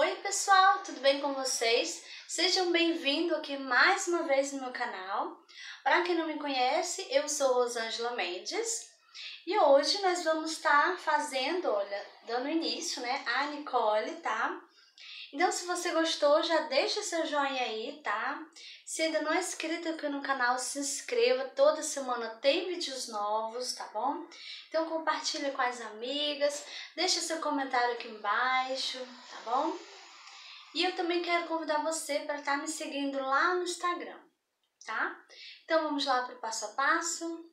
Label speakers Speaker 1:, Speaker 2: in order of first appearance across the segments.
Speaker 1: Oi pessoal, tudo bem com vocês? Sejam bem-vindos aqui mais uma vez no meu canal. Para quem não me conhece, eu sou Rosângela Mendes e hoje nós vamos estar tá fazendo, olha, dando início, né, a Nicole, tá? Então, se você gostou, já deixa seu joinha aí, tá? Se ainda não é inscrito aqui no canal, se inscreva. Toda semana tem vídeos novos, tá bom? Então, compartilha com as amigas, deixa seu comentário aqui embaixo, tá bom? E eu também quero convidar você para estar tá me seguindo lá no Instagram, tá? Então vamos lá para o passo a passo.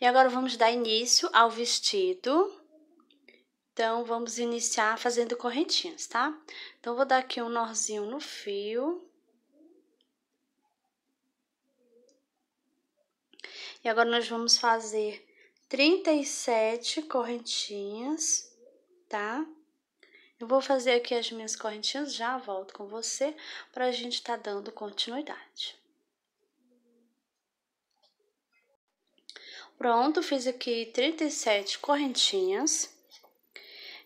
Speaker 1: E agora vamos dar início ao vestido. Então vamos iniciar fazendo correntinhas, tá? Então vou dar aqui um nozinho no fio. E agora nós vamos fazer 37 correntinhas, tá? Eu vou fazer aqui as minhas correntinhas, já volto com você para a gente estar tá dando continuidade. Pronto, fiz aqui 37 correntinhas.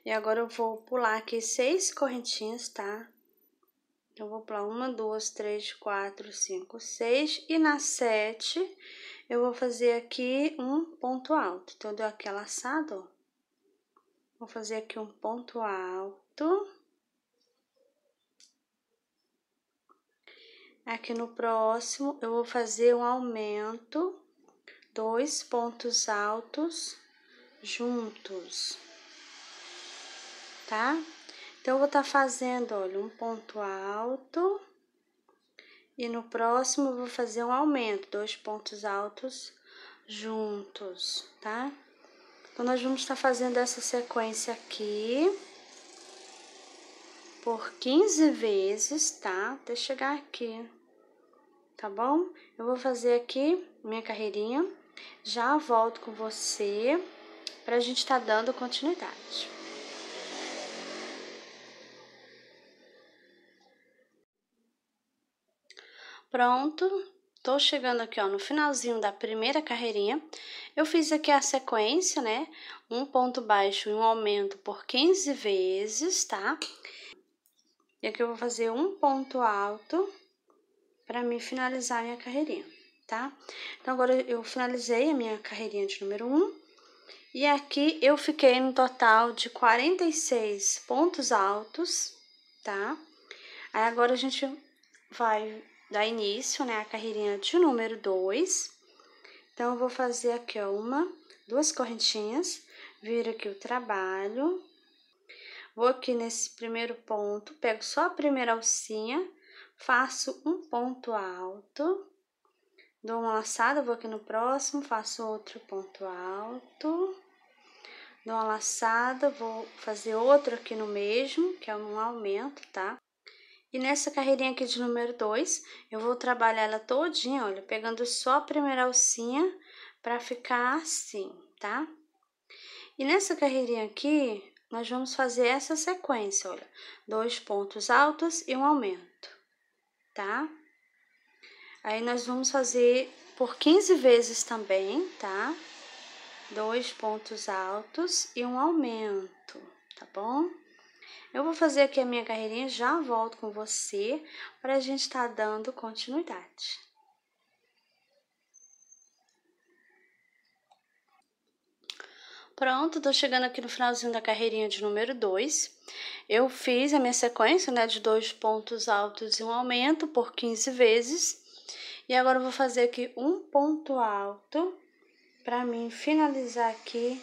Speaker 1: E agora eu vou pular aqui seis correntinhas, tá? Eu vou pular uma, duas, três, quatro, cinco, seis. E na sete, eu vou fazer aqui um ponto alto. Então, deu aqui a laçada, ó. Vou fazer aqui um ponto alto certo? Aqui no próximo, eu vou fazer um aumento, dois pontos altos juntos, tá? Então, eu vou estar tá fazendo, olha, um ponto alto, e no próximo, eu vou fazer um aumento, dois pontos altos juntos, tá? Então, nós vamos estar tá fazendo essa sequência aqui por 15 vezes, tá? Até chegar aqui, tá bom? Eu vou fazer aqui minha carreirinha, já volto com você para a gente estar tá dando continuidade. Pronto, tô chegando aqui, ó, no finalzinho da primeira carreirinha. Eu fiz aqui a sequência, né? Um ponto baixo e um aumento por 15 vezes, tá? Tá? E aqui eu vou fazer um ponto alto para me finalizar minha carreirinha, tá? Então, agora eu finalizei a minha carreirinha de número 1. E aqui eu fiquei no total de 46 pontos altos, tá? Aí agora a gente vai dar início, né, a carreirinha de número 2. Então, eu vou fazer aqui, ó, uma, duas correntinhas, vira aqui o trabalho, Vou aqui nesse primeiro ponto, pego só a primeira alcinha, faço um ponto alto, dou uma laçada, vou aqui no próximo, faço outro ponto alto, dou uma laçada, vou fazer outro aqui no mesmo, que é um aumento, tá? E nessa carreirinha aqui de número 2, eu vou trabalhar ela todinha, olha, pegando só a primeira alcinha pra ficar assim, tá? E nessa carreirinha aqui, nós vamos fazer essa sequência, olha. Dois pontos altos e um aumento, tá? Aí, nós vamos fazer por 15 vezes também, tá? Dois pontos altos e um aumento, tá bom? Eu vou fazer aqui a minha carreirinha, já volto com você para a gente estar tá dando continuidade. Pronto, tô chegando aqui no finalzinho da carreirinha de número 2. Eu fiz a minha sequência, né, de dois pontos altos e um aumento por 15 vezes. E agora eu vou fazer aqui um ponto alto para mim finalizar aqui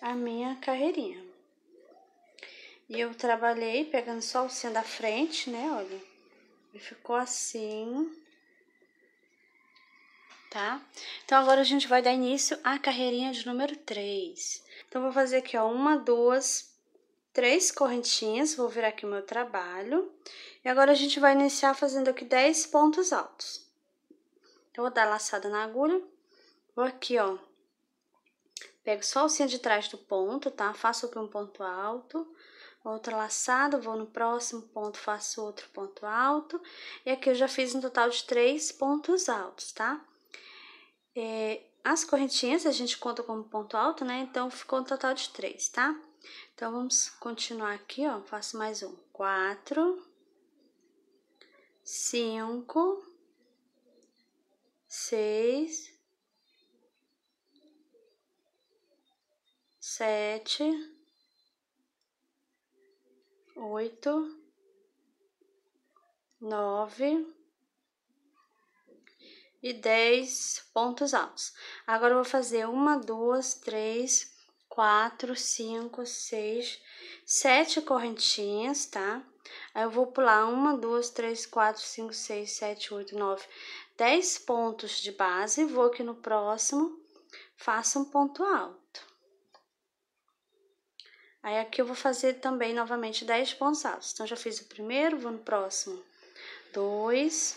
Speaker 1: a minha carreirinha. E eu trabalhei pegando só o cinto da frente, né, olha. E ficou assim, tá? Então, agora a gente vai dar início à carreirinha de número 3. Então, vou fazer aqui, ó, uma, duas, três correntinhas, vou virar aqui o meu trabalho. E agora, a gente vai iniciar fazendo aqui dez pontos altos. Então, vou dar laçada na agulha, vou aqui, ó, pego só o cinto de trás do ponto, tá? Faço aqui um ponto alto, outra laçada, vou no próximo ponto, faço outro ponto alto. E aqui eu já fiz um total de três pontos altos, tá? É, as correntinhas a gente conta como ponto alto, né? Então, ficou um total de três, tá? Então, vamos continuar aqui, ó. Faço mais um. Quatro. Cinco. Seis. Sete. Oito. Nove e 10 pontos altos. Agora eu vou fazer uma, duas, três, quatro, cinco, seis, sete correntinhas, tá? Aí eu vou pular uma, duas, três, quatro, cinco, seis, sete, oito, nove, dez pontos de base. Vou aqui no próximo, faço um ponto alto. Aí aqui eu vou fazer também novamente dez pontos altos. Então já fiz o primeiro, vou no próximo, dois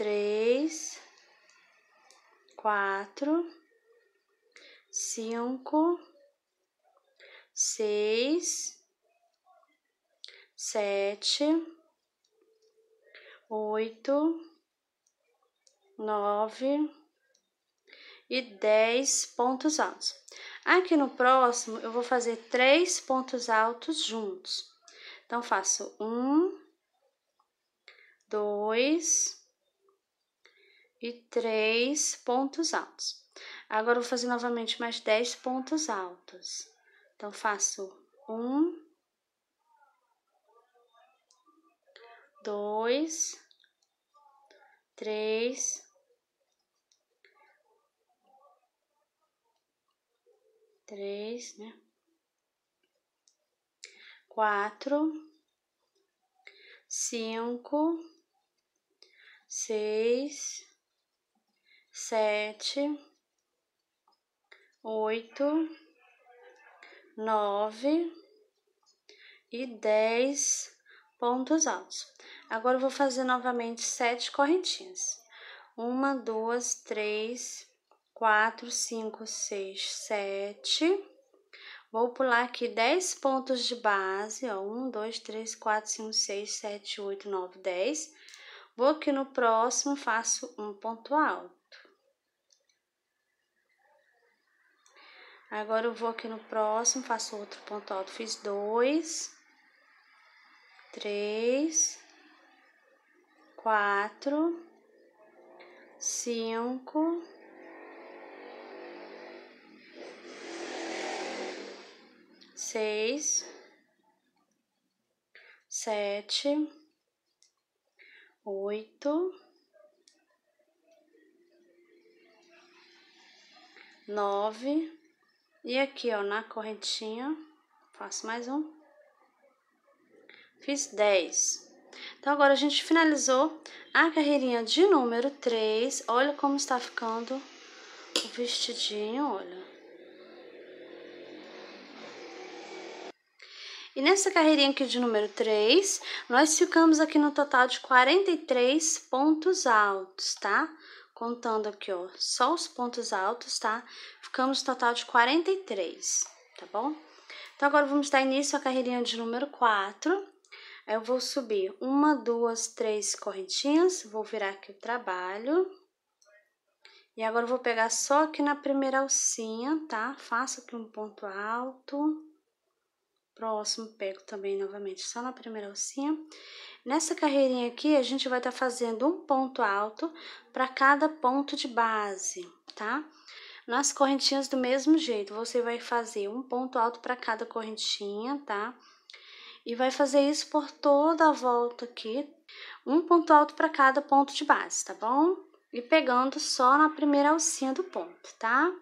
Speaker 1: três, quatro, cinco, seis, sete, oito, nove e dez pontos altos. Aqui no próximo, eu vou fazer três pontos altos juntos. Então, faço um, dois, e três pontos altos. Agora eu vou fazer novamente mais dez pontos altos. Então faço um, dois, três, três, né? Quatro, cinco, seis sete, oito, nove e dez pontos altos. Agora eu vou fazer novamente sete correntinhas. Uma, duas, três, quatro, cinco, seis, sete. Vou pular aqui 10 pontos de base, ó, 1, 2, 3, 4, 5, 6, 7, 8, 9, 10. Vou aqui no próximo, faço um ponto alto. Agora eu vou aqui no próximo, faço outro ponto alto, fiz dois, três, quatro, cinco, seis, sete, oito, nove, e aqui, ó, na correntinha, faço mais um. Fiz 10. Então, agora a gente finalizou a carreirinha de número 3. Olha como está ficando o vestidinho, olha. E nessa carreirinha aqui de número 3, nós ficamos aqui no total de 43 pontos altos, tá? Tá? contando aqui, ó, só os pontos altos, tá? Ficamos total de 43, tá bom? Então, agora vamos dar início à carreirinha de número 4. Eu vou subir uma, duas, três correntinhas, vou virar aqui o trabalho. E agora, vou pegar só aqui na primeira alcinha, tá? Faço aqui um ponto alto. Próximo, pego também novamente só na primeira alcinha. Nessa carreirinha aqui, a gente vai estar tá fazendo um ponto alto para cada ponto de base, tá? Nas correntinhas do mesmo jeito, você vai fazer um ponto alto para cada correntinha, tá? E vai fazer isso por toda a volta aqui, um ponto alto para cada ponto de base, tá bom? E pegando só na primeira alcinha do ponto, tá?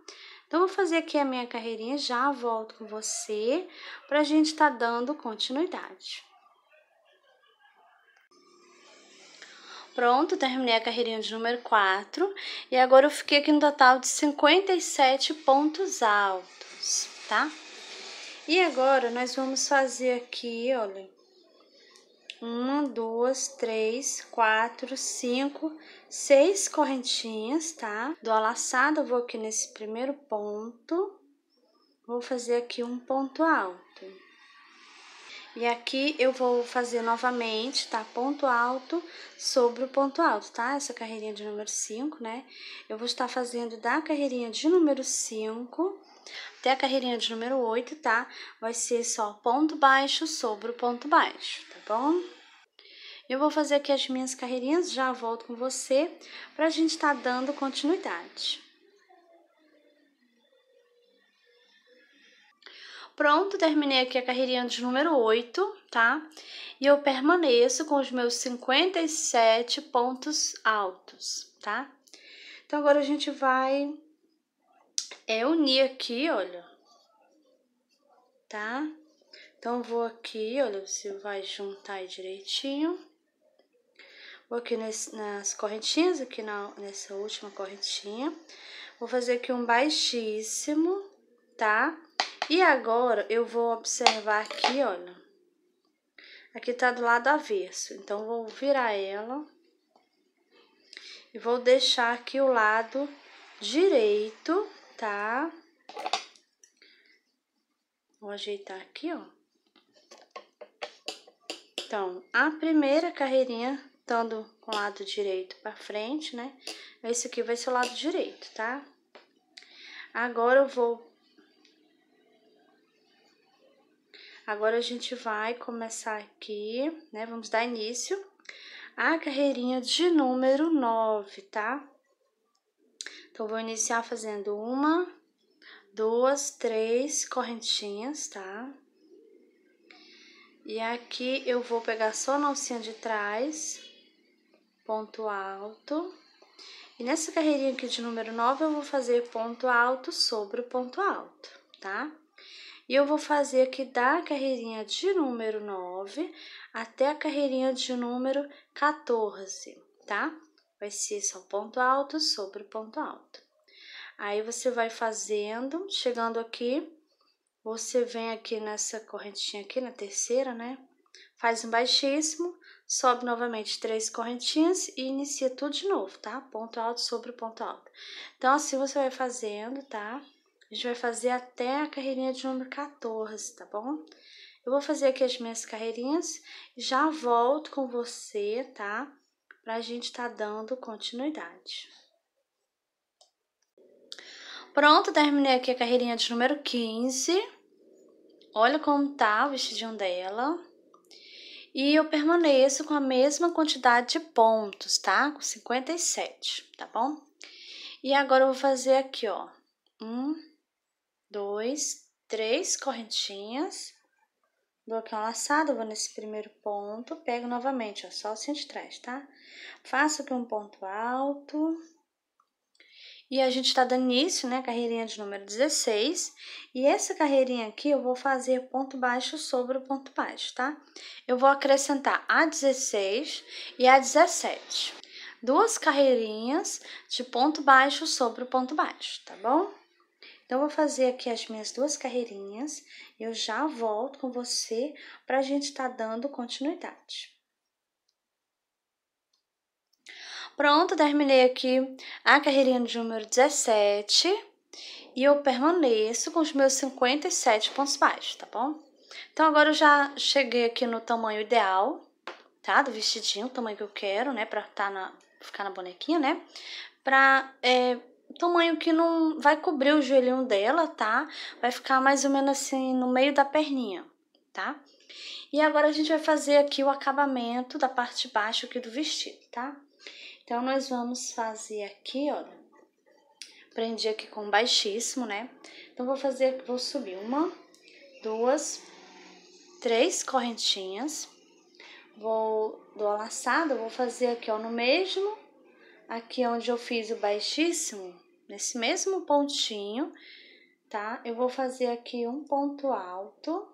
Speaker 1: Então, vou fazer aqui a minha carreirinha, já volto com você, para a gente estar tá dando continuidade. Pronto, terminei a carreirinha de número 4 e agora eu fiquei aqui no total de 57 pontos altos, tá? E agora nós vamos fazer aqui, olha, uma, duas, três, quatro, cinco, seis correntinhas, tá? Do a laçada, vou aqui nesse primeiro ponto, vou fazer aqui um ponto alto. E aqui eu vou fazer novamente, tá? Ponto alto sobre o ponto alto, tá? Essa carreirinha de número 5, né? Eu vou estar fazendo da carreirinha de número 5 até a carreirinha de número 8, tá? Vai ser só ponto baixo sobre o ponto baixo, tá bom? Eu vou fazer aqui as minhas carreirinhas, já volto com você pra gente estar tá dando continuidade. Pronto, terminei aqui a carreirinha de número 8, tá? E eu permaneço com os meus 57 pontos altos, tá? Então, agora a gente vai é, unir aqui, olha, tá? Então, vou aqui, olha, você vai juntar direitinho. Vou aqui nesse, nas correntinhas, aqui na, nessa última correntinha. Vou fazer aqui um baixíssimo, tá? E agora, eu vou observar aqui, olha. Aqui tá do lado avesso, então vou virar ela. E vou deixar aqui o lado direito, tá? Vou ajeitar aqui, ó. Então, a primeira carreirinha, estando com o lado direito para frente, né? Esse aqui vai ser o lado direito, tá? Agora eu vou Agora a gente vai começar aqui, né? Vamos dar início à carreirinha de número 9, tá? Então, vou iniciar fazendo uma, duas, três correntinhas, tá? E aqui eu vou pegar só a alcinha de trás, ponto alto. E nessa carreirinha aqui de número 9, eu vou fazer ponto alto sobre o ponto alto, tá? E eu vou fazer aqui da carreirinha de número 9 até a carreirinha de número 14, tá? Vai ser só ponto alto sobre ponto alto. Aí, você vai fazendo, chegando aqui, você vem aqui nessa correntinha aqui, na terceira, né? Faz um baixíssimo, sobe novamente três correntinhas e inicia tudo de novo, tá? Ponto alto sobre ponto alto. Então, assim você vai fazendo, tá? A gente vai fazer até a carreirinha de número 14, tá bom? Eu vou fazer aqui as minhas carreirinhas e já volto com você, tá? Pra gente tá dando continuidade. Pronto, terminei aqui a carreirinha de número 15. Olha como tá o vestidinho dela. E eu permaneço com a mesma quantidade de pontos, tá? Com 57, tá bom? E agora eu vou fazer aqui, ó. Um, dois, três correntinhas, dou aqui um laçado, vou nesse primeiro ponto, pego novamente, ó, só o centro de trás, tá? Faço aqui um ponto alto. E a gente tá dando início, né, carreirinha de número 16. E essa carreirinha aqui eu vou fazer ponto baixo sobre o ponto baixo, tá? Eu vou acrescentar a 16 e a 17. Duas carreirinhas de ponto baixo sobre o ponto baixo, tá bom? Então, eu vou fazer aqui as minhas duas carreirinhas. Eu já volto com você para a gente estar tá dando continuidade. Pronto, terminei aqui a carreirinha de número 17 e eu permaneço com os meus 57 pontos baixos, tá bom? Então, agora eu já cheguei aqui no tamanho ideal, tá? Do vestidinho, o tamanho que eu quero, né? Pra tá na, ficar na bonequinha, né? Pra é, tamanho que não vai cobrir o joelhinho dela, tá? Vai ficar mais ou menos assim no meio da perninha, tá? E agora a gente vai fazer aqui o acabamento da parte de baixo aqui do vestido, tá? Então, nós vamos fazer aqui, ó prendi aqui com baixíssimo, né? Então, vou fazer, vou subir uma, duas, três correntinhas. Vou, do alçado vou fazer aqui, ó, no mesmo aqui é onde eu fiz o baixíssimo, nesse mesmo pontinho, tá? Eu vou fazer aqui um ponto alto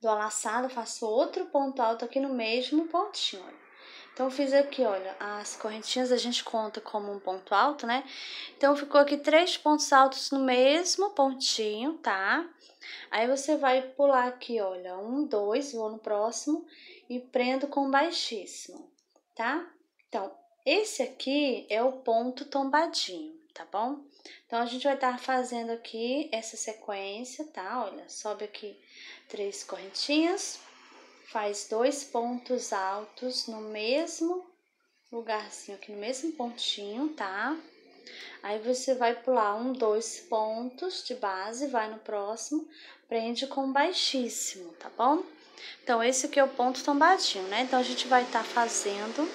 Speaker 1: do alaçado, faço outro ponto alto aqui no mesmo pontinho, olha. Então, fiz aqui, olha, as correntinhas a gente conta como um ponto alto, né? Então, ficou aqui três pontos altos no mesmo pontinho, tá? Aí, você vai pular aqui, olha, um, dois, vou no próximo e prendo com baixíssimo, tá? Então, esse aqui é o ponto tombadinho, tá bom? Então, a gente vai estar tá fazendo aqui essa sequência, tá? Olha, sobe aqui três correntinhas, faz dois pontos altos no mesmo lugarzinho aqui, no mesmo pontinho, tá? Aí, você vai pular um, dois pontos de base, vai no próximo, prende com baixíssimo, tá bom? Então, esse aqui é o ponto tombadinho, né? Então, a gente vai estar tá fazendo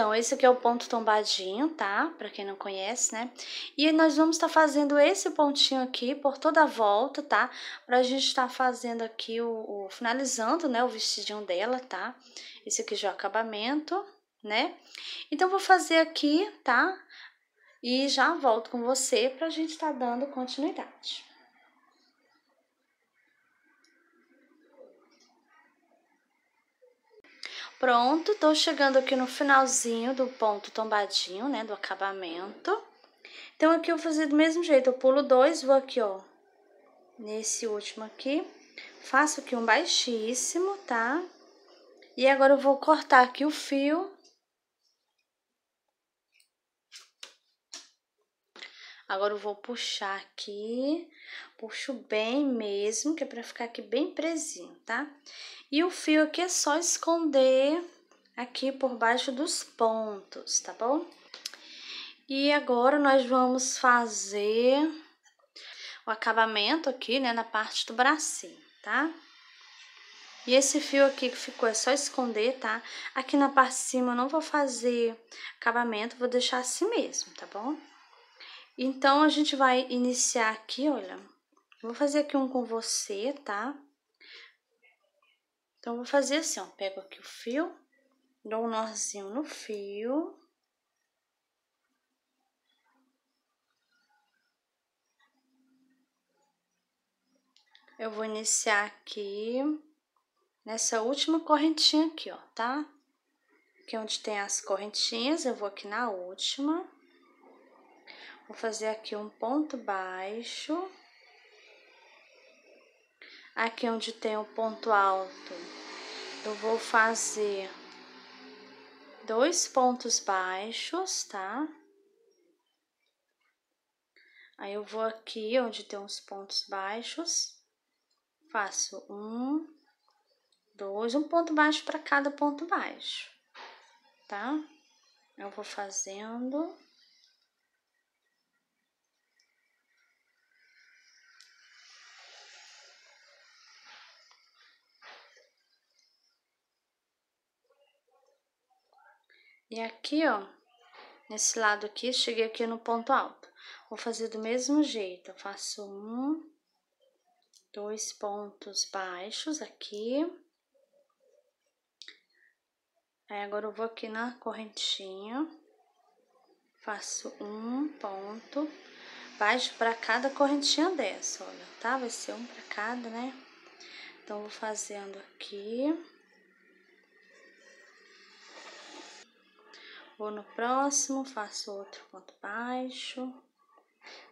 Speaker 1: então, esse aqui é o ponto tombadinho, tá? Pra quem não conhece, né? E nós vamos estar tá fazendo esse pontinho aqui por toda a volta, tá? Pra gente estar tá fazendo aqui o, o... Finalizando, né? O vestidinho dela, tá? Esse aqui já é o acabamento, né? Então, vou fazer aqui, tá? E já volto com você pra gente estar tá dando continuidade. Pronto, tô chegando aqui no finalzinho do ponto tombadinho, né, do acabamento. Então, aqui eu vou fazer do mesmo jeito, eu pulo dois, vou aqui, ó, nesse último aqui. Faço aqui um baixíssimo, tá? E agora eu vou cortar aqui o fio. Agora eu vou puxar aqui, puxo bem mesmo, que é pra ficar aqui bem presinho, tá? E o fio aqui é só esconder aqui por baixo dos pontos, tá bom? E agora nós vamos fazer o acabamento aqui, né, na parte do bracinho, tá? E esse fio aqui que ficou é só esconder, tá? Aqui na parte de cima eu não vou fazer acabamento, vou deixar assim mesmo, tá bom? Então, a gente vai iniciar aqui, olha. Vou fazer aqui um com você, tá? Tá? Então, vou fazer assim, ó. Pego aqui o fio, dou um nozinho no fio. Eu vou iniciar aqui nessa última correntinha aqui, ó, tá? Aqui onde tem as correntinhas, eu vou aqui na última. Vou fazer aqui um ponto baixo aqui é onde tem o ponto alto, eu vou fazer dois pontos baixos, tá? Aí eu vou aqui onde tem os pontos baixos, faço um, dois, um ponto baixo para cada ponto baixo, tá? Eu vou fazendo. E aqui, ó, nesse lado aqui, cheguei aqui no ponto alto. Vou fazer do mesmo jeito, eu faço um, dois pontos baixos aqui. Aí, agora eu vou aqui na correntinha, faço um ponto baixo para cada correntinha dessa, olha, tá? Vai ser um para cada, né? Então, vou fazendo aqui. Vou no próximo, faço outro ponto baixo.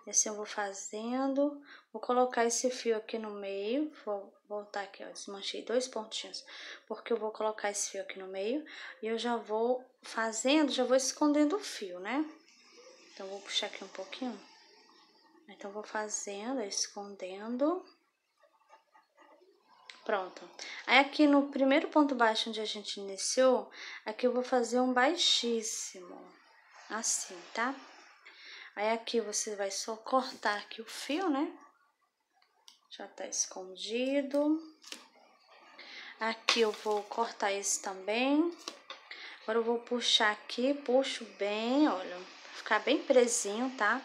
Speaker 1: E assim eu vou fazendo. Vou colocar esse fio aqui no meio. Vou voltar aqui, ó. Desmanchei dois pontinhos. Porque eu vou colocar esse fio aqui no meio. E eu já vou fazendo, já vou escondendo o fio, né? Então, vou puxar aqui um pouquinho. Então, vou fazendo, escondendo. Pronto. Aí aqui no primeiro ponto baixo onde a gente iniciou, aqui eu vou fazer um baixíssimo, assim, tá? Aí aqui você vai só cortar aqui o fio, né? Já tá escondido. Aqui eu vou cortar esse também. Agora eu vou puxar aqui, puxo bem, olha, ficar bem presinho, tá?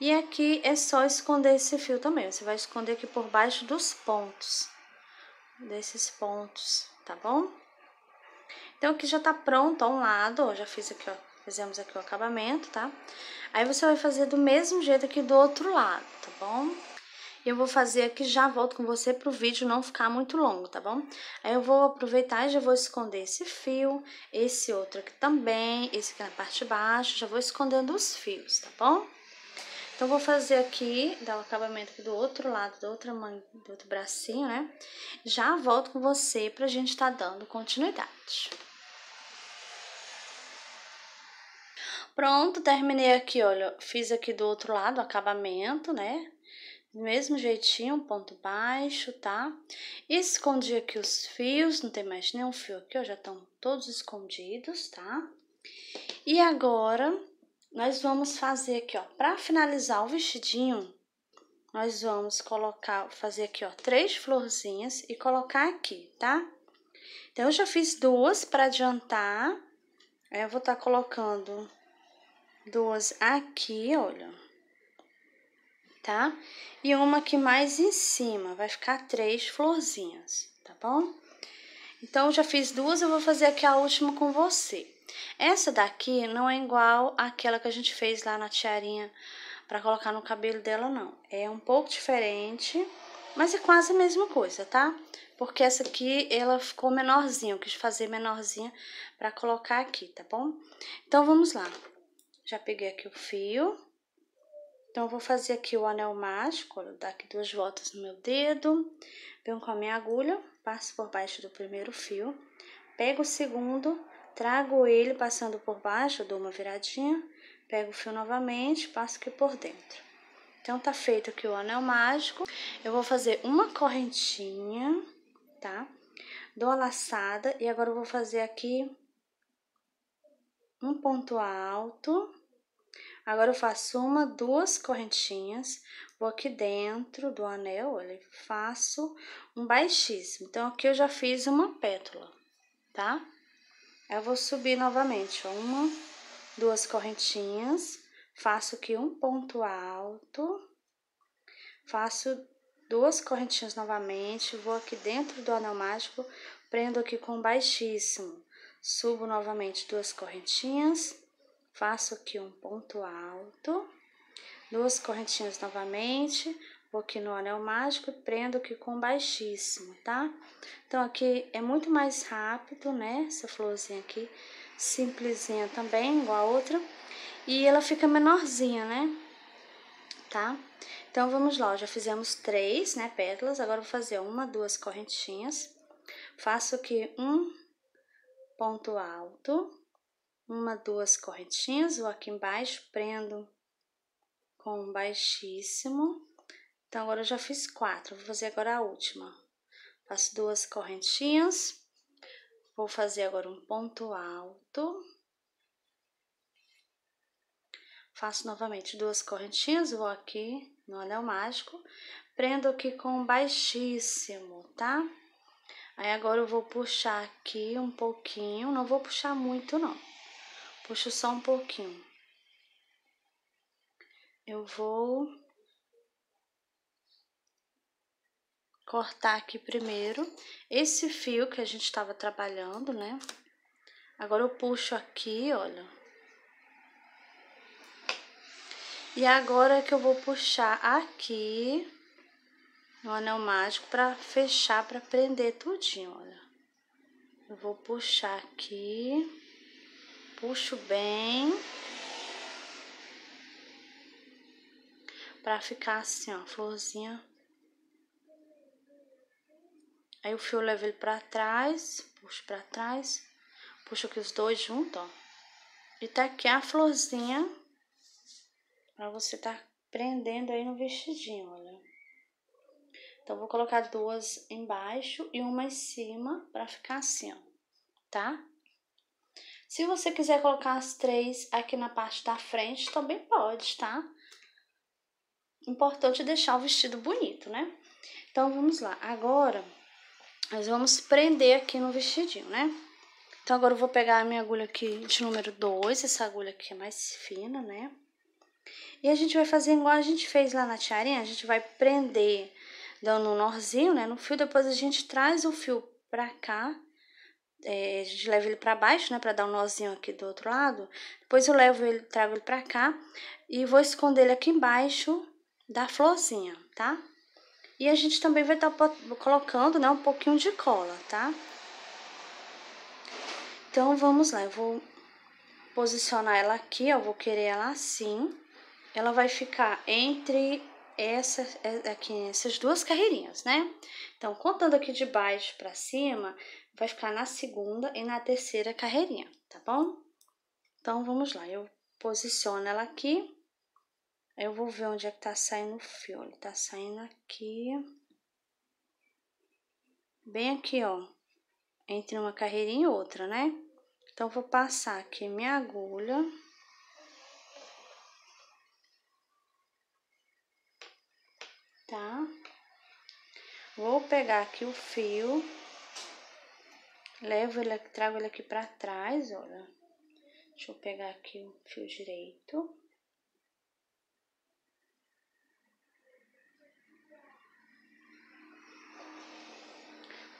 Speaker 1: E aqui é só esconder esse fio também, você vai esconder aqui por baixo dos pontos desses pontos, tá bom? Então, aqui já tá pronto ó, um lado, ó, já fiz aqui, ó, fizemos aqui o acabamento, tá? Aí você vai fazer do mesmo jeito aqui do outro lado, tá bom? E eu vou fazer aqui, já volto com você pro vídeo não ficar muito longo, tá bom? Aí eu vou aproveitar e já vou esconder esse fio, esse outro aqui também, esse aqui na parte de baixo, já vou escondendo os fios, tá bom? Então, vou fazer aqui, dar o acabamento aqui do outro lado, do outro, manga, do outro bracinho, né? Já volto com você pra gente tá dando continuidade. Pronto, terminei aqui, olha, fiz aqui do outro lado o acabamento, né? Do mesmo jeitinho, ponto baixo, tá? Escondi aqui os fios, não tem mais nenhum fio aqui, ó, já estão todos escondidos, tá? E agora, nós vamos fazer aqui, ó, para finalizar o vestidinho, nós vamos colocar, fazer aqui, ó, três florzinhas e colocar aqui, tá? Então, eu já fiz duas para adiantar, é, eu vou estar tá colocando duas aqui, olha, tá? E uma aqui mais em cima, vai ficar três florzinhas, tá bom? Então, eu já fiz duas, eu vou fazer aqui a última com você. Essa daqui não é igual àquela que a gente fez lá na tiarinha para colocar no cabelo dela, não. É um pouco diferente, mas é quase a mesma coisa, tá? Porque essa aqui, ela ficou menorzinha, eu quis fazer menorzinha para colocar aqui, tá bom? Então, vamos lá. Já peguei aqui o fio. Então, eu vou fazer aqui o anel mágico, vou dar aqui duas voltas no meu dedo. Venho com a minha agulha, passo por baixo do primeiro fio, pego o segundo trago ele passando por baixo, dou uma viradinha, pego o fio novamente, passo aqui por dentro. Então, tá feito aqui o anel mágico. Eu vou fazer uma correntinha, tá? Dou a laçada e agora eu vou fazer aqui um ponto alto. Agora eu faço uma, duas correntinhas, vou aqui dentro do anel, olha, faço um baixíssimo. Então, aqui eu já fiz uma pétala, tá? Eu vou subir novamente, uma, duas correntinhas, faço aqui um ponto alto, faço duas correntinhas novamente, vou aqui dentro do anel mágico, prendo aqui com baixíssimo, subo novamente duas correntinhas, faço aqui um ponto alto, duas correntinhas novamente, aqui no né? anel mágico prendo aqui com baixíssimo, tá? Então, aqui é muito mais rápido, né? Essa florzinha aqui, simplesinha também, igual a outra. E ela fica menorzinha, né? Tá? Então, vamos lá, já fizemos três, né, pétalas. Agora, vou fazer uma, duas correntinhas. Faço aqui um ponto alto, uma, duas correntinhas. Vou aqui embaixo, prendo com baixíssimo então, agora eu já fiz quatro, vou fazer agora a última. Faço duas correntinhas, vou fazer agora um ponto alto. Faço novamente duas correntinhas, vou aqui no anel mágico, prendo aqui com baixíssimo, tá? Aí agora eu vou puxar aqui um pouquinho, não vou puxar muito não, puxo só um pouquinho. Eu vou cortar aqui primeiro esse fio que a gente estava trabalhando, né? Agora eu puxo aqui, olha. E agora é que eu vou puxar aqui no anel mágico para fechar, para prender tudinho, olha. Eu vou puxar aqui, puxo bem. Pra ficar assim, ó, florzinha Aí o fio eu levo ele pra trás, puxo pra trás, puxo aqui os dois juntos ó. E tá aqui a florzinha pra você tá prendendo aí no vestidinho, olha. Então, vou colocar duas embaixo e uma em cima pra ficar assim, ó, tá? Se você quiser colocar as três aqui na parte da frente, também pode, tá? Importante deixar o vestido bonito, né? Então, vamos lá. Agora, nós vamos prender aqui no vestidinho, né? Então, agora eu vou pegar a minha agulha aqui de número 2, essa agulha aqui é mais fina, né? E a gente vai fazer igual a gente fez lá na tiarinha, a gente vai prender dando um nozinho, né, no fio, depois a gente traz o fio pra cá, é, a gente leva ele pra baixo, né, pra dar um nozinho aqui do outro lado, depois eu levo ele, trago ele pra cá e vou esconder ele aqui embaixo da florzinha, tá? E a gente também vai estar tá colocando, né, um pouquinho de cola, tá? Então, vamos lá. Eu vou posicionar ela aqui, eu vou querer ela assim. Ela vai ficar entre essa, é, aqui, essas duas carreirinhas, né? Então, contando aqui de baixo para cima, vai ficar na segunda e na terceira carreirinha, tá bom? Então, vamos lá. Eu posiciono ela aqui. Aí eu vou ver onde é que tá saindo o fio. Ele tá saindo aqui. Bem aqui, ó. Entre uma carreirinha e outra, né? Então, vou passar aqui minha agulha. Tá? Vou pegar aqui o fio. Levo ele, trago ele aqui pra trás, olha. Deixa eu pegar aqui o fio direito.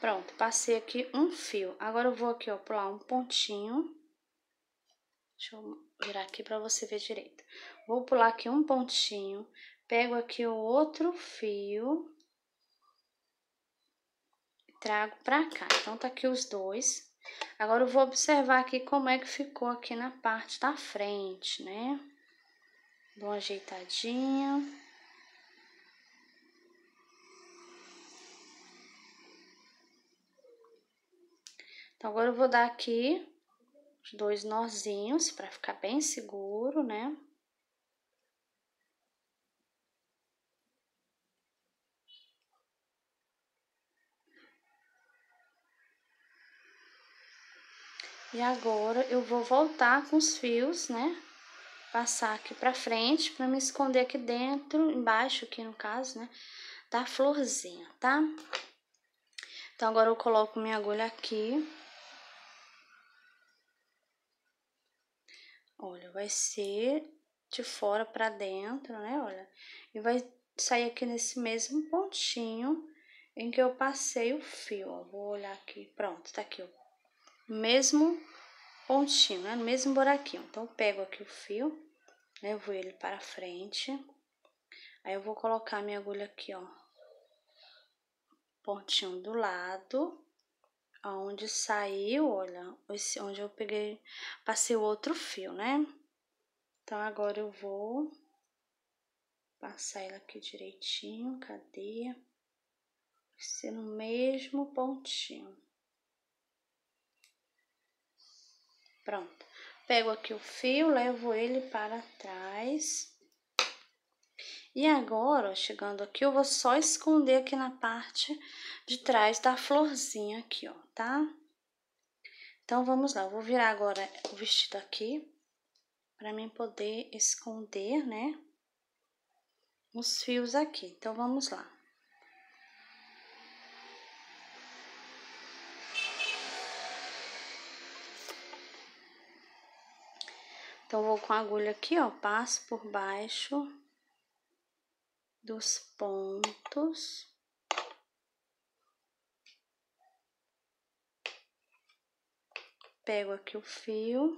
Speaker 1: Pronto, passei aqui um fio. Agora eu vou aqui, ó, pular um pontinho. Deixa eu virar aqui para você ver direito. Vou pular aqui um pontinho, pego aqui o outro fio, trago pra cá. Então, tá aqui os dois. Agora, eu vou observar aqui como é que ficou aqui na parte da frente, né? Dou uma ajeitadinha. Então, agora eu vou dar aqui os dois nozinhos para ficar bem seguro, né? E agora eu vou voltar com os fios, né? Passar aqui pra frente pra me esconder aqui dentro, embaixo aqui no caso, né? Da florzinha, tá? Então agora eu coloco minha agulha aqui. Olha, vai ser de fora para dentro, né? Olha, e vai sair aqui nesse mesmo pontinho em que eu passei o fio, ó. Vou olhar aqui, pronto, tá aqui, ó. Mesmo pontinho, né? mesmo buraquinho. Então, pego aqui o fio, levo ele para frente. Aí, eu vou colocar minha agulha aqui, ó. Pontinho do lado. Onde saiu, olha, esse, onde eu peguei, passei o outro fio, né? Então, agora eu vou passar ela aqui direitinho, cadê? Vai ser no mesmo pontinho. Pronto. Pego aqui o fio, levo ele para trás. E agora, ó, chegando aqui, eu vou só esconder aqui na parte de trás da florzinha aqui, ó tá? Então, vamos lá. Eu vou virar agora o vestido aqui, pra mim poder esconder, né? Os fios aqui. Então, vamos lá. Então, vou com a agulha aqui, ó, passo por baixo dos pontos. pego aqui o fio,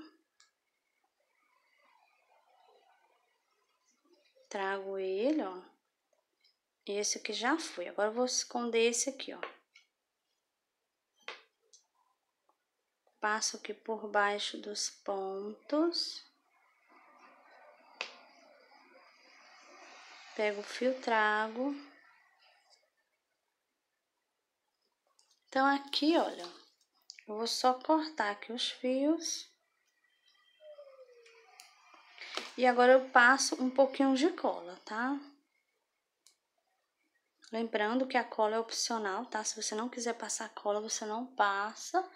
Speaker 1: trago ele, ó. Esse aqui já foi. Agora vou esconder esse aqui, ó. Passo aqui por baixo dos pontos. Pego o fio, trago. Então, aqui, olha, eu vou só cortar aqui os fios. E agora eu passo um pouquinho de cola, tá? Lembrando que a cola é opcional, tá? Se você não quiser passar cola, você não passa.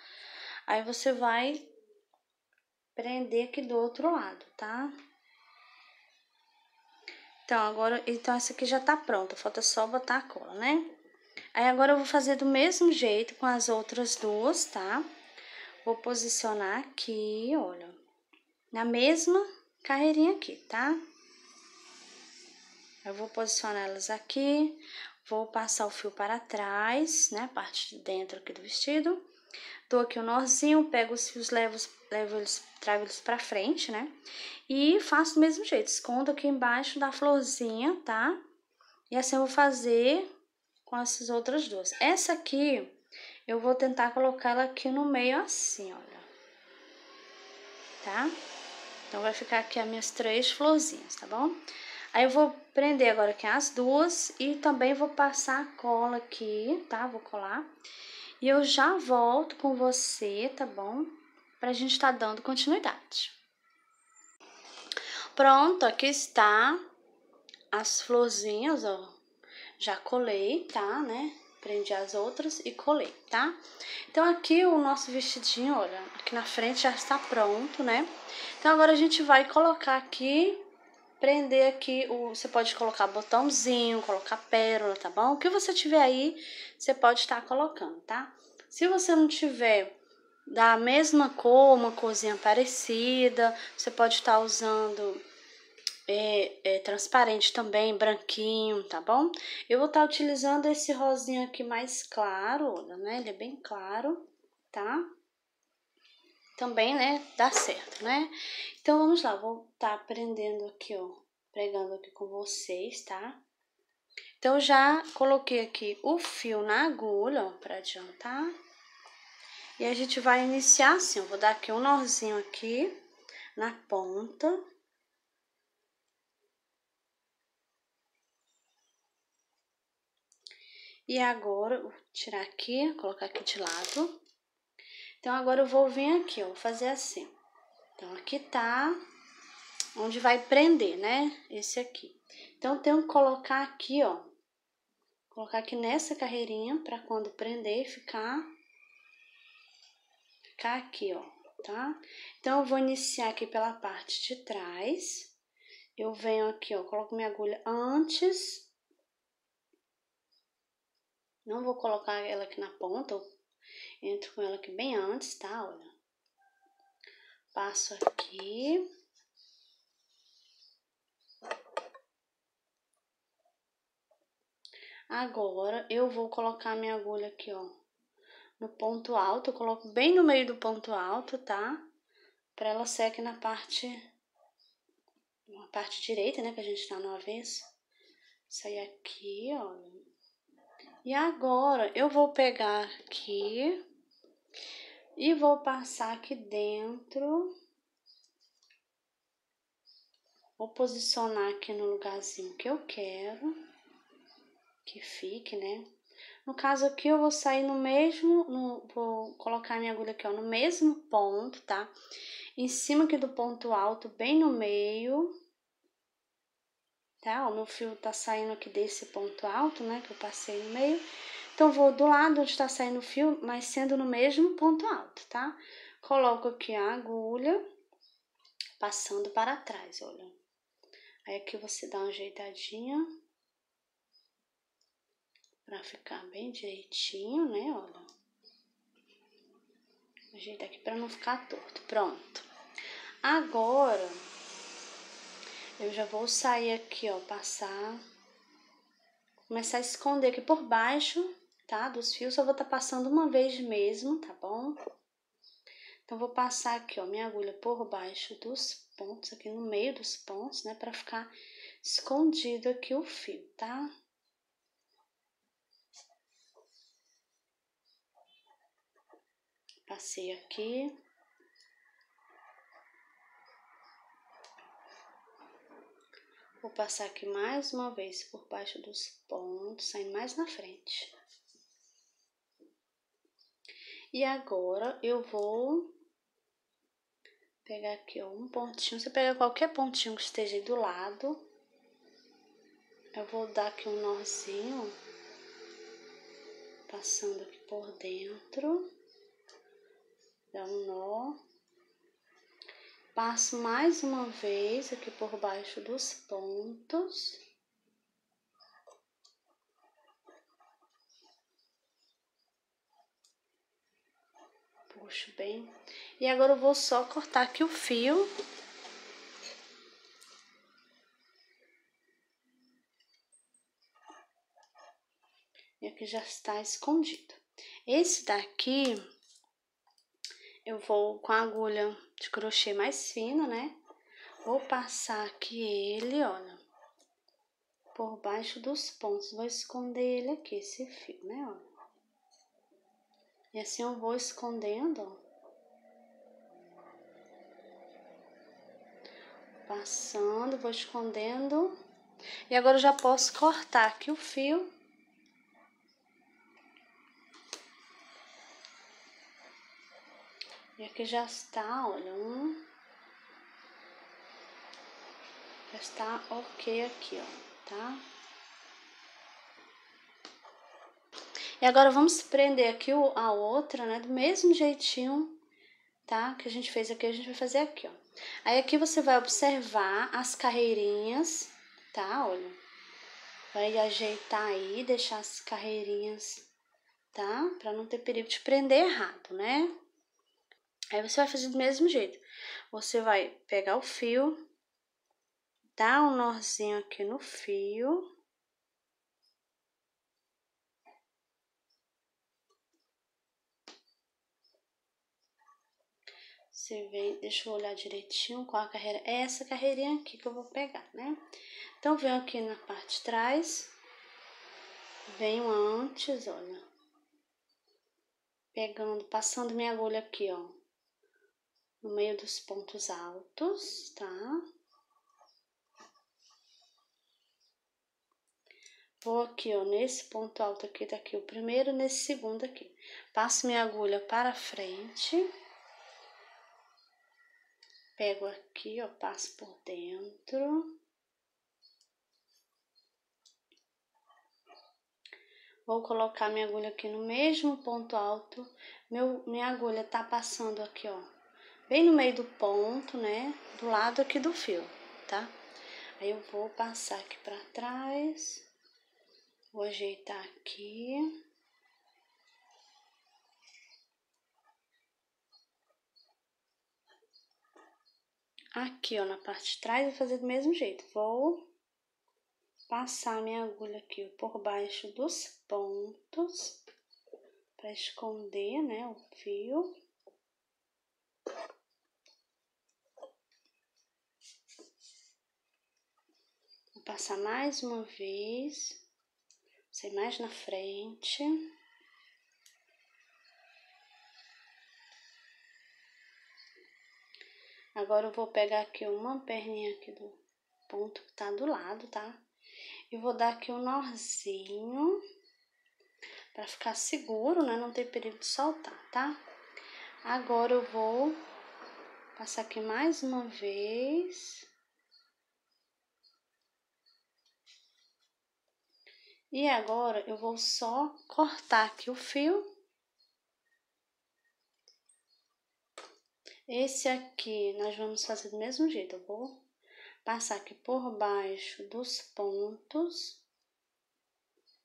Speaker 1: Aí você vai prender aqui do outro lado, tá? Então, agora, então essa aqui já tá pronta, falta só botar a cola, né? Aí agora eu vou fazer do mesmo jeito com as outras duas, tá? Vou posicionar aqui, olha, na mesma carreirinha aqui, tá? Eu vou posicionar elas aqui, vou passar o fio para trás, né, parte de dentro aqui do vestido. Dou aqui o um nozinho, pego os fios, levo, levo eles, trago eles pra frente, né? E faço do mesmo jeito, escondo aqui embaixo da florzinha, tá? E assim eu vou fazer com essas outras duas. Essa aqui, eu vou tentar colocá-la aqui no meio assim, olha. Tá? Então, vai ficar aqui as minhas três florzinhas, tá bom? Aí, eu vou prender agora aqui as duas e também vou passar a cola aqui, tá? Vou colar. E eu já volto com você, tá bom? Pra gente tá dando continuidade. Pronto, aqui está as florzinhas, ó já colei, tá, né? Prendi as outras e colei, tá? Então, aqui o nosso vestidinho, olha, aqui na frente já está pronto, né? Então, agora a gente vai colocar aqui, prender aqui, o, você pode colocar botãozinho, colocar pérola, tá bom? O que você tiver aí, você pode estar tá colocando, tá? Se você não tiver da mesma cor, uma corzinha parecida, você pode estar tá usando é, é, transparente também, branquinho, tá bom? Eu vou estar tá utilizando esse rosinho aqui mais claro, né? Ele é bem claro, tá? Também, né? Dá certo, né? Então, vamos lá. Vou estar tá prendendo aqui, ó. Pregando aqui com vocês, tá? Então, já coloquei aqui o fio na agulha, ó, pra adiantar. E a gente vai iniciar assim, eu vou dar aqui um nozinho aqui na ponta E agora, vou tirar aqui, colocar aqui de lado. Então, agora eu vou vir aqui, ó, vou fazer assim. Então, aqui tá onde vai prender, né? Esse aqui. Então, eu tenho que colocar aqui, ó. Colocar aqui nessa carreirinha para quando prender ficar ficar aqui, ó, tá? Então, eu vou iniciar aqui pela parte de trás. Eu venho aqui, ó, coloco minha agulha antes não vou colocar ela aqui na ponta, entro com ela aqui bem antes, tá? Olha. Passo aqui. Agora, eu vou colocar minha agulha aqui, ó, no ponto alto. Eu coloco bem no meio do ponto alto, tá? Pra ela ser aqui na parte, na parte direita, né, que a gente tá no avesso. Sai aqui, ó, e agora, eu vou pegar aqui e vou passar aqui dentro. Vou posicionar aqui no lugarzinho que eu quero que fique, né? No caso aqui, eu vou sair no mesmo, no, vou colocar minha agulha aqui, ó, no mesmo ponto, tá? Em cima aqui do ponto alto, bem no meio tá? O meu fio tá saindo aqui desse ponto alto, né, que eu passei no meio. Então, vou do lado onde está saindo o fio, mas sendo no mesmo ponto alto, tá? Coloco aqui a agulha, passando para trás, olha. Aí, aqui você dá uma ajeitadinha, pra ficar bem direitinho, né, olha. Ajeita aqui pra não ficar torto, pronto. Agora, eu já vou sair aqui, ó, passar. Começar a esconder aqui por baixo, tá? Dos fios, só vou estar tá passando uma vez mesmo, tá bom? Então, vou passar aqui, ó, minha agulha por baixo dos pontos, aqui no meio dos pontos, né? Pra ficar escondido aqui o fio, tá? Passei aqui. Vou passar aqui mais uma vez por baixo dos pontos, saindo mais na frente. E agora, eu vou pegar aqui ó, um pontinho, você pega qualquer pontinho que esteja aí do lado. Eu vou dar aqui um nozinho, passando aqui por dentro. Dá um nó. Passo mais uma vez aqui por baixo dos pontos. Puxo bem. E agora eu vou só cortar aqui o fio. E aqui já está escondido. Esse daqui eu vou com a agulha de crochê mais fina, né? Vou passar aqui ele, olha, por baixo dos pontos. Vou esconder ele aqui, esse fio, né, olha. E assim eu vou escondendo, ó. Passando, vou escondendo. E agora eu já posso cortar aqui o fio É e aqui já está, olha, um. Já está ok aqui, ó, tá? E agora, vamos prender aqui a outra, né? Do mesmo jeitinho, tá? Que a gente fez aqui, a gente vai fazer aqui, ó. Aí, aqui você vai observar as carreirinhas, tá? Olha. Vai ajeitar aí, deixar as carreirinhas, tá? Pra não ter perigo de prender errado, né? Aí você vai fazer do mesmo jeito. Você vai pegar o fio, dar um nozinho aqui no fio. Você vem, deixa eu olhar direitinho qual a carreira. É essa carreirinha aqui que eu vou pegar, né? Então, vem aqui na parte de trás. Venho antes, olha. Pegando, passando minha agulha aqui, ó no meio dos pontos altos, tá? Vou aqui, ó, nesse ponto alto aqui, tá aqui o primeiro, nesse segundo aqui. Passo minha agulha para frente. Pego aqui, ó, passo por dentro. Vou colocar minha agulha aqui no mesmo ponto alto. Meu, minha agulha tá passando aqui, ó, bem no meio do ponto, né? Do lado aqui do fio, tá? Aí eu vou passar aqui pra trás, vou ajeitar aqui. Aqui, ó, na parte de trás, vou fazer do mesmo jeito. Vou passar minha agulha aqui por baixo dos pontos, para esconder, né, o fio. passar mais uma vez, você mais na frente. Agora eu vou pegar aqui uma perninha aqui do ponto que tá do lado, tá? E vou dar aqui um nozinho para ficar seguro, né? Não tem perigo de soltar, tá? Agora eu vou passar aqui mais uma vez. E agora eu vou só cortar aqui o fio. Esse aqui nós vamos fazer do mesmo jeito, eu vou passar aqui por baixo dos pontos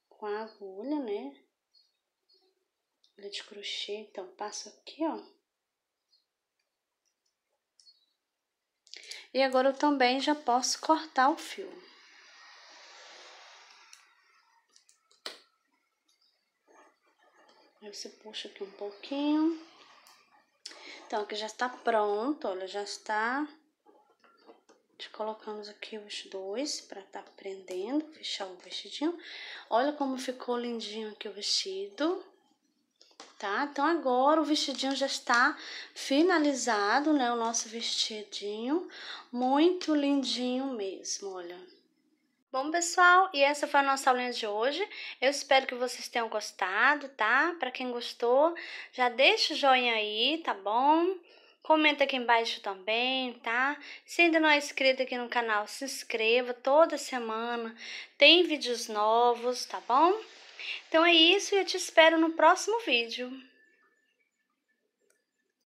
Speaker 1: com a agulha, né? Agulha de crochê, então passo aqui, ó. E agora eu também já posso cortar o fio. Aí você puxa aqui um pouquinho. Então, aqui já está pronto, olha, já está. Colocamos aqui os dois para estar tá prendendo, fechar o vestidinho. Olha como ficou lindinho aqui o vestido. Tá? Então, agora o vestidinho já está finalizado, né? O nosso vestidinho. Muito lindinho mesmo, olha. Bom, pessoal, e essa foi a nossa aulinha de hoje. Eu espero que vocês tenham gostado, tá? Para quem gostou, já deixa o joinha aí, tá bom? Comenta aqui embaixo também, tá? Se ainda não é inscrito aqui no canal, se inscreva. Toda semana tem vídeos novos, tá bom? Então é isso e eu te espero no próximo vídeo.